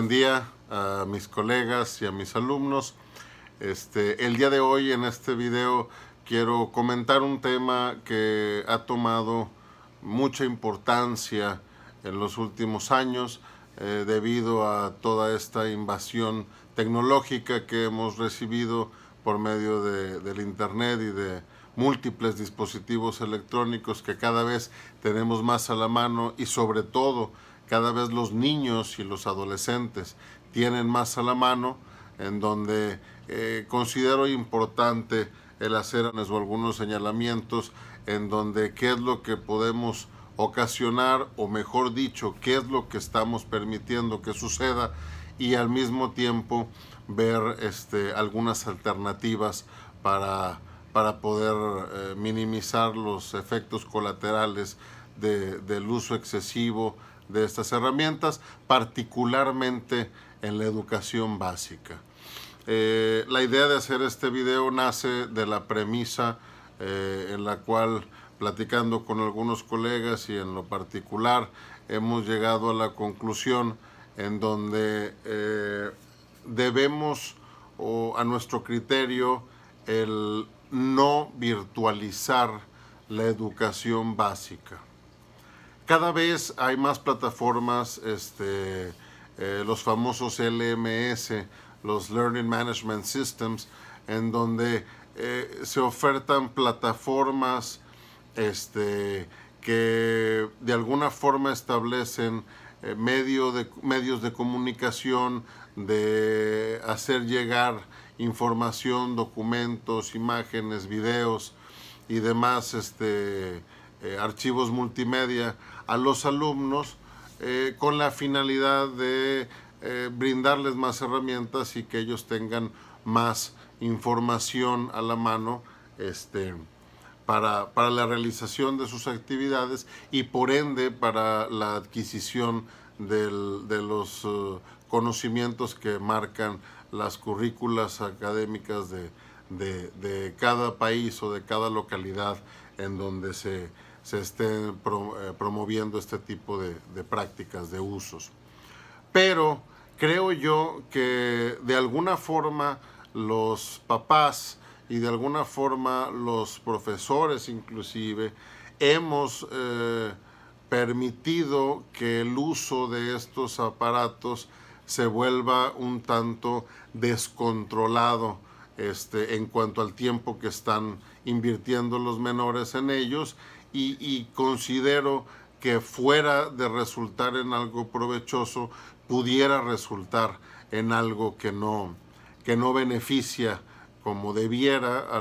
buen día a mis colegas y a mis alumnos. Este, el día de hoy en este video quiero comentar un tema que ha tomado mucha importancia en los últimos años eh, debido a toda esta invasión tecnológica que hemos recibido por medio del internet y de múltiples dispositivos electrónicos que cada vez tenemos más a la mano y sobre todo cada vez los niños y los adolescentes tienen más a la mano, en donde eh, considero importante el hacer algunos señalamientos en donde qué es lo que podemos ocasionar o mejor dicho, qué es lo que estamos permitiendo que suceda y al mismo tiempo ver este, algunas alternativas para, poder eh, minimizar los efectos colaterales del uso excesivo de estas herramientas, particularmente en la educación básica. Eh, la idea de hacer este video nace de la premisa eh, en la cual platicando con algunos colegas y en lo particular hemos llegado a la conclusión en donde eh, debemos o a nuestro criterio el no virtualizar la educación básica cada vez hay más plataformas, este, eh, los famosos LMS, los Learning Management Systems, en donde eh, se ofertan plataformas este, que de alguna forma establecen eh, medios de comunicación, de hacer llegar información, documentos, imágenes, videos y demás este, eh, archivos multimedia a los alumnos eh, con la finalidad de eh, brindarles más herramientas y que ellos tengan más información a la mano este, para, la realización de sus actividades y por ende para la adquisición de los conocimientos que marcan las currículas académicas de, de cada país o de cada localidad en donde se, se estén eh, promoviendo este tipo de, prácticas, de usos. Pero creo yo que de alguna forma los papás y de alguna forma los profesores inclusive hemos eh, permitido que el uso de estos aparatos se vuelva un tanto descontrolado este, en cuanto al tiempo que están invirtiendo los menores en ellos y, considero que fuera de resultar en algo provechoso, pudiera resultar en algo que no, beneficia como debiera a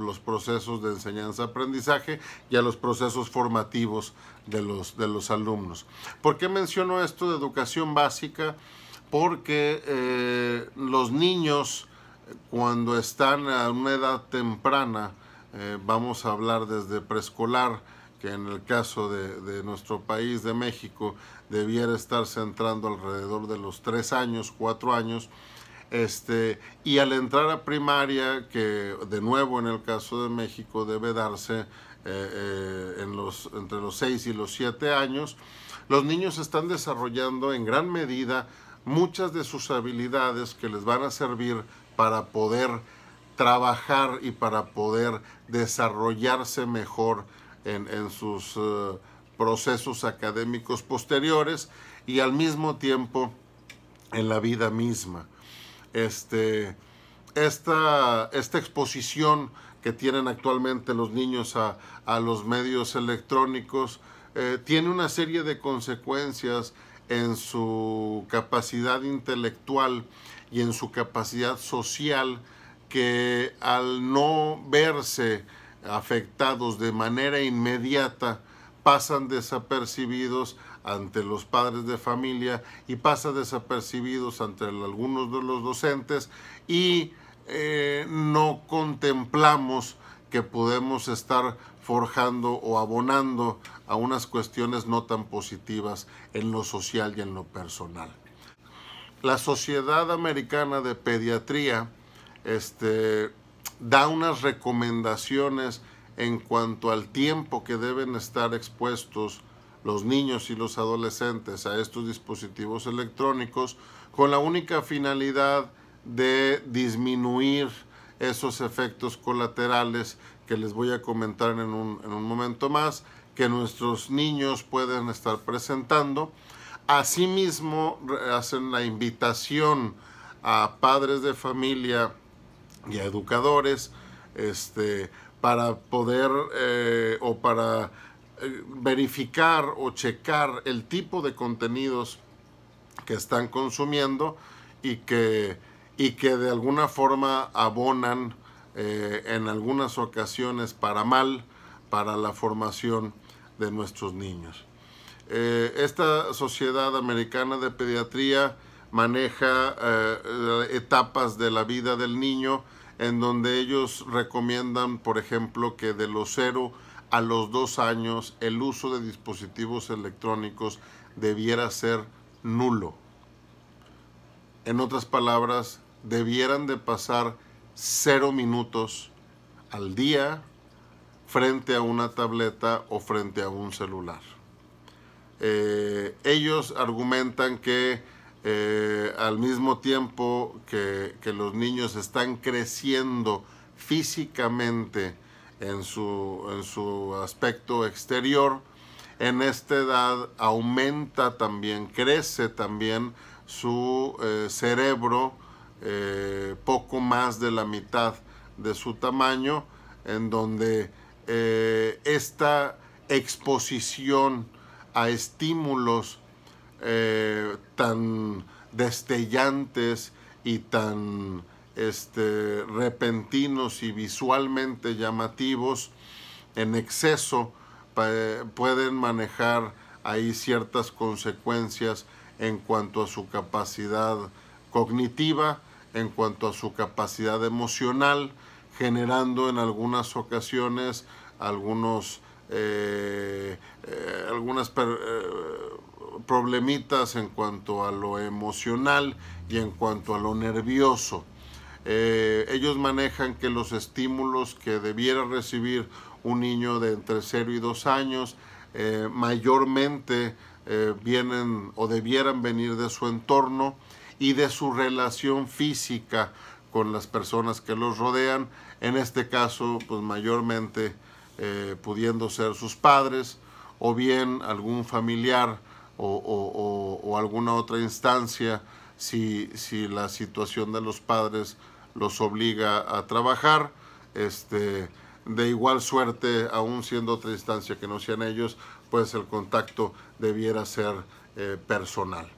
los procesos de enseñanza-aprendizaje y a los procesos formativos de los, alumnos. ¿Por qué menciono esto de educación básica? Porque eh, los niños cuando están a una edad temprana eh, vamos a hablar desde preescolar, que en el caso de, nuestro país, de México, debiera estar centrando alrededor de los tres años, cuatro años. Este, y al entrar a primaria, que de nuevo en el caso de México debe darse eh, eh, en los, entre los seis y los siete años, los niños están desarrollando en gran medida muchas de sus habilidades que les van a servir para poder trabajar y para poder desarrollarse mejor en, sus eh, procesos académicos posteriores y al mismo tiempo en la vida misma. Este, esta, exposición que tienen actualmente los niños a, los medios electrónicos eh, tiene una serie de consecuencias en su capacidad intelectual y en su capacidad social que al no verse afectados de manera inmediata, pasan desapercibidos ante los padres de familia y pasan desapercibidos ante algunos de los docentes y eh, no contemplamos que podemos estar forjando o abonando a unas cuestiones no tan positivas en lo social y en lo personal. La Sociedad Americana de Pediatría este, da unas recomendaciones en cuanto al tiempo que deben estar expuestos los niños y los adolescentes a estos dispositivos electrónicos con la única finalidad de disminuir esos efectos colaterales que les voy a comentar en un, en un momento más que nuestros niños pueden estar presentando. Asimismo, hacen la invitación a padres de familia y a educadores este, para poder eh, o para eh, verificar o checar el tipo de contenidos que están consumiendo y que, y que de alguna forma abonan eh, en algunas ocasiones para mal para la formación de nuestros niños. esta Sociedad Americana de Pediatría maneja eh, etapas de la vida del niño en donde ellos recomiendan, por ejemplo, que de los cero a los dos años el uso de dispositivos electrónicos debiera ser nulo. En otras palabras, debieran de pasar cero minutos al día frente a una tableta o frente a un celular. Eh, ellos argumentan que eh, al mismo tiempo que, los niños están creciendo físicamente en su, aspecto exterior, en esta edad aumenta también, crece también su eh, cerebro eh, poco más de la mitad de su tamaño, en donde esta exposición a estímulos eh, tan destellantes y tan este, repentinos y visualmente llamativos en exceso pueden manejar ahí ciertas consecuencias en cuanto a su capacidad cognitiva, en cuanto a su capacidad emocional, generando en algunas ocasiones algunos, eh, eh, algunas problemitas en cuanto a lo emocional y en cuanto a lo nervioso. Eh, ellos manejan que los estímulos que debiera recibir un niño de entre 0 y 2 años eh, mayormente eh, vienen o debieran venir de su entorno y de su relación física con las personas que los rodean, en este caso pues mayormente pudiendo ser sus padres o bien algún familiar o, alguna otra instancia si, la situación de los padres los obliga a trabajar. Este, de igual suerte, aún siendo otra instancia que no sean ellos, pues el contacto debiera ser eh, personal.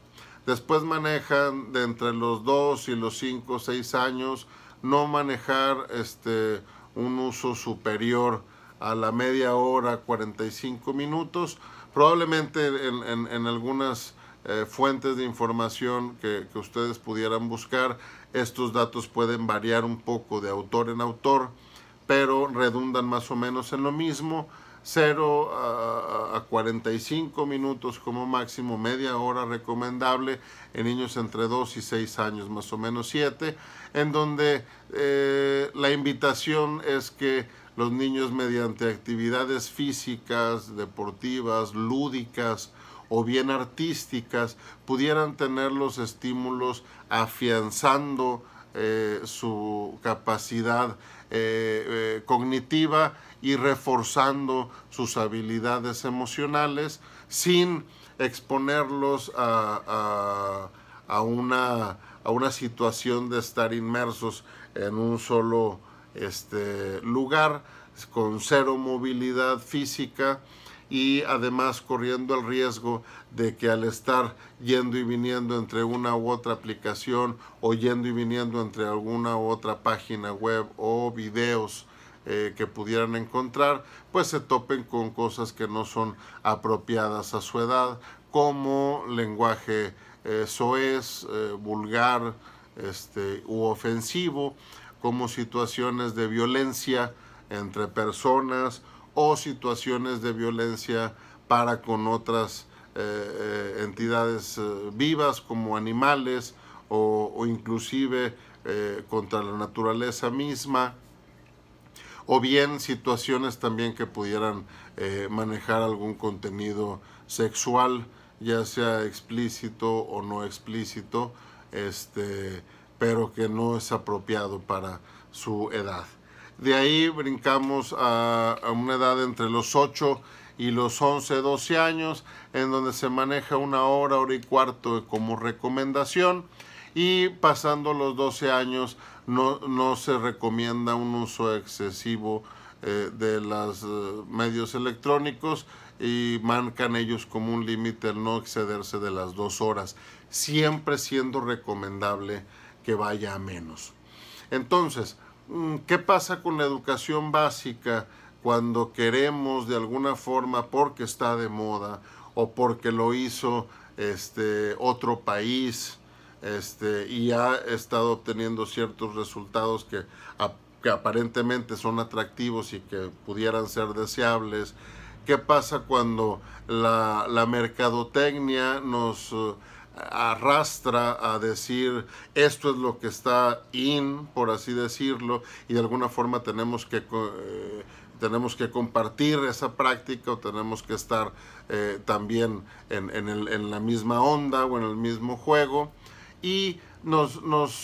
Después manejan de entre los dos y los 5 seis años, no manejar este, un uso superior a la media hora, 45 minutos, probablemente en, algunas eh, fuentes de información que, ustedes pudieran buscar, estos datos pueden variar un poco de autor en autor, pero redundan más o menos en lo mismo. 0 a, 45 minutos como máximo, media hora recomendable en niños entre 2 y 6 años, más o menos 7, en donde eh, la invitación es que los niños mediante actividades físicas, deportivas, lúdicas o bien artísticas pudieran tener los estímulos afianzando eh, su capacidad eh, eh, cognitiva y reforzando sus habilidades emocionales sin exponerlos una, a una situación de estar inmersos en un solo este lugar con cero movilidad física y además corriendo el riesgo de que al estar yendo y viniendo entre una u otra aplicación o yendo y viniendo entre alguna u otra página web o videos eh, que pudieran encontrar, pues se topen con cosas que no son apropiadas a su edad, como lenguaje eh, soez, eh, vulgar este, u ofensivo como situaciones de violencia entre personas o situaciones de violencia para con otras eh, eh, entidades eh, vivas como animales o, inclusive contra la naturaleza misma o bien situaciones también que pudieran manejar algún contenido sexual ya sea explícito o no explícito este pero que no es apropiado para su edad. De ahí brincamos a, una edad entre los 8 y los 11, 12 años, en donde se maneja una hora, hora y cuarto como recomendación. Y pasando los 12 años no, se recomienda un uso excesivo eh, de los eh, medios electrónicos y marcan ellos como un límite el no excederse de las dos horas, siempre siendo recomendable que vaya a menos. Entonces, mm, ¿qué pasa con la educación básica cuando queremos de alguna forma porque está de moda o porque lo hizo este otro país este, y ha estado obteniendo ciertos resultados que, aparentemente son atractivos y que pudieran ser deseables? ¿Qué pasa cuando la mercadotecnia nos arrastra a decir esto es lo que está in, por así decirlo, y de alguna forma tenemos que, eh, tenemos que compartir esa práctica o tenemos que estar eh, también en, la misma onda o en el mismo juego. Y nos,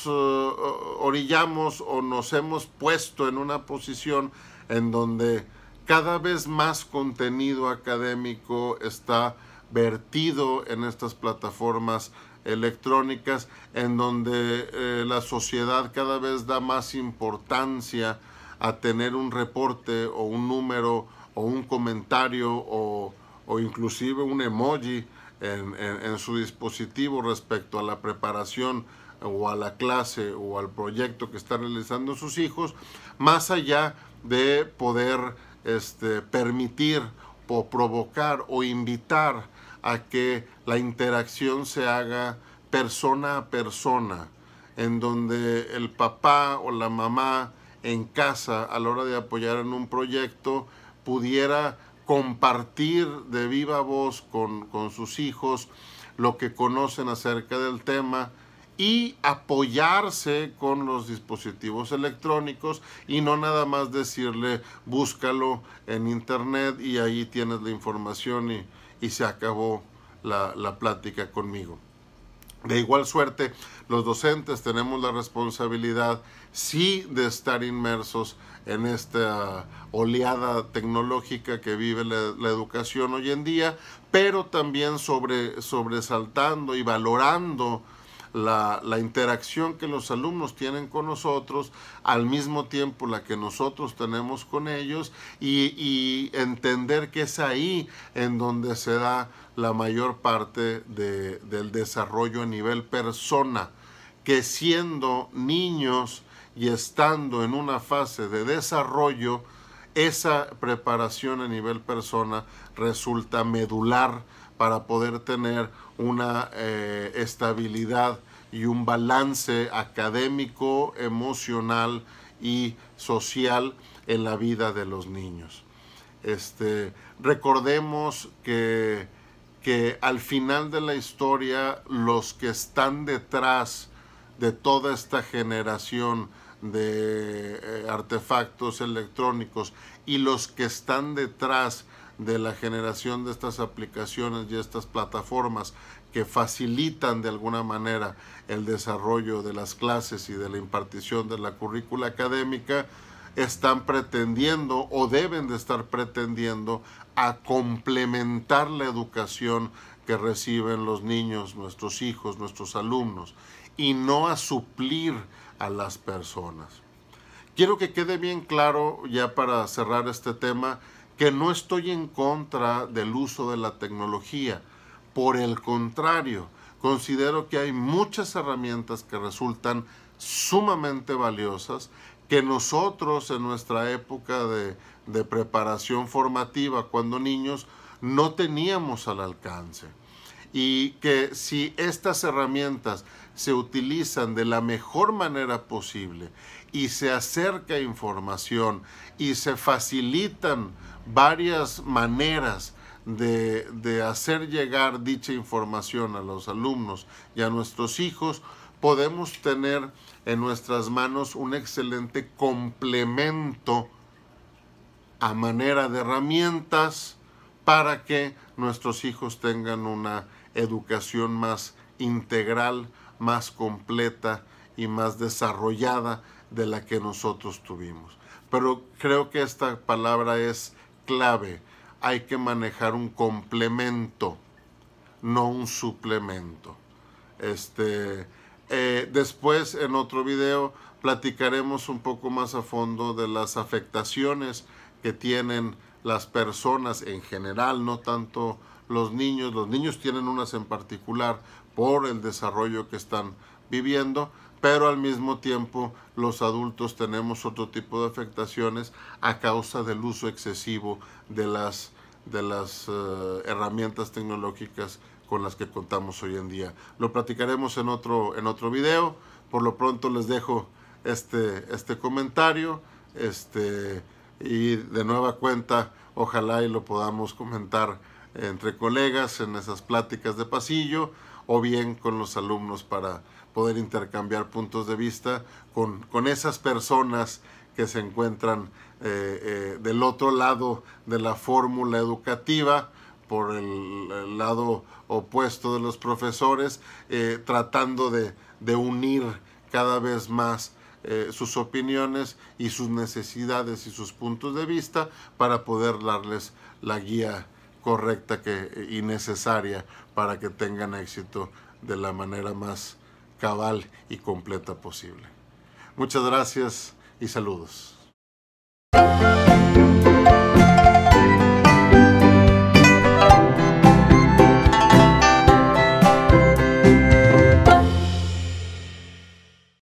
eh, orillamos o nos hemos puesto en una posición en donde cada vez más contenido académico está vertido en estas plataformas electrónicas en donde eh, la sociedad cada vez da más importancia a tener un reporte o un número o un comentario o, o inclusive un emoji en, su dispositivo respecto a la preparación o a la clase o al proyecto que están realizando sus hijos, más allá de poder este, permitir o provocar o invitar a que la interacción se haga persona a persona, en donde el papá o la mamá en casa a la hora de apoyar en un proyecto pudiera compartir de viva voz con, con sus hijos lo que conocen acerca del tema y apoyarse con los dispositivos electrónicos y no nada más decirle búscalo en internet y ahí tienes la información y, y se acabó la, plática conmigo. De igual suerte, los docentes tenemos la responsabilidad, sí, de estar inmersos en esta oleada tecnológica que vive la, educación hoy en día, pero también sobre, sobresaltando y valorando la, interacción que los alumnos tienen con nosotros, al mismo tiempo la que nosotros tenemos con ellos y, entender que es ahí en donde se da la mayor parte del desarrollo a nivel persona, que siendo niños y estando en una fase de desarrollo, esa preparación a nivel persona resulta medular para poder tener una eh, estabilidad y un balance académico, emocional y social en la vida de los niños. Este, recordemos que al final de la historia los que están detrás de toda esta generación de eh, artefactos electrónicos y los que están detrás de la generación de estas aplicaciones y estas plataformas que facilitan de alguna manera el desarrollo de las clases y de la impartición de la currícula académica, están pretendiendo o deben de estar pretendiendo a complementar la educación que reciben los niños, nuestros hijos, nuestros alumnos, y no a suplir a las personas. Quiero que quede bien claro, ya para cerrar este tema, que no estoy en contra del uso de la tecnología. Por el contrario, considero que hay muchas herramientas que resultan sumamente valiosas, que nosotros en nuestra época de, de preparación formativa, cuando niños, no teníamos al alcance. Y que si estas herramientas se utilizan de la mejor manera posible y se acerca información y se facilitan varias maneras de, hacer llegar dicha información a los alumnos y a nuestros hijos, podemos tener en nuestras manos un excelente complemento a manera de herramientas para que nuestros hijos tengan una educación más integral, más completa y más desarrollada de la que nosotros tuvimos. Pero creo que esta palabra es clave. Hay que manejar un complemento, no un suplemento. Este, eh, después, en otro video, platicaremos un poco más a fondo de las afectaciones que tienen las personas en general, no tanto los niños. Los niños tienen unas en particular, por el desarrollo que están viviendo, pero al mismo tiempo los adultos tenemos otro tipo de afectaciones a causa del uso excesivo de las, de las eh, herramientas tecnológicas con las que contamos hoy en día. Lo platicaremos en otro, en otro video. Por lo pronto les dejo este, este comentario este, y de nueva cuenta ojalá y lo podamos comentar entre colegas en esas pláticas de pasillo o bien con los alumnos para poder intercambiar puntos de vista con, esas personas que se encuentran eh, eh, del otro lado de la fórmula educativa, por el, lado opuesto de los profesores, eh, tratando de, de, unir cada vez más sus opiniones y sus necesidades y sus puntos de vista para poder darles la guía correcta que, y necesaria para que tengan éxito de la manera más cabal y completa posible. Muchas gracias y saludos.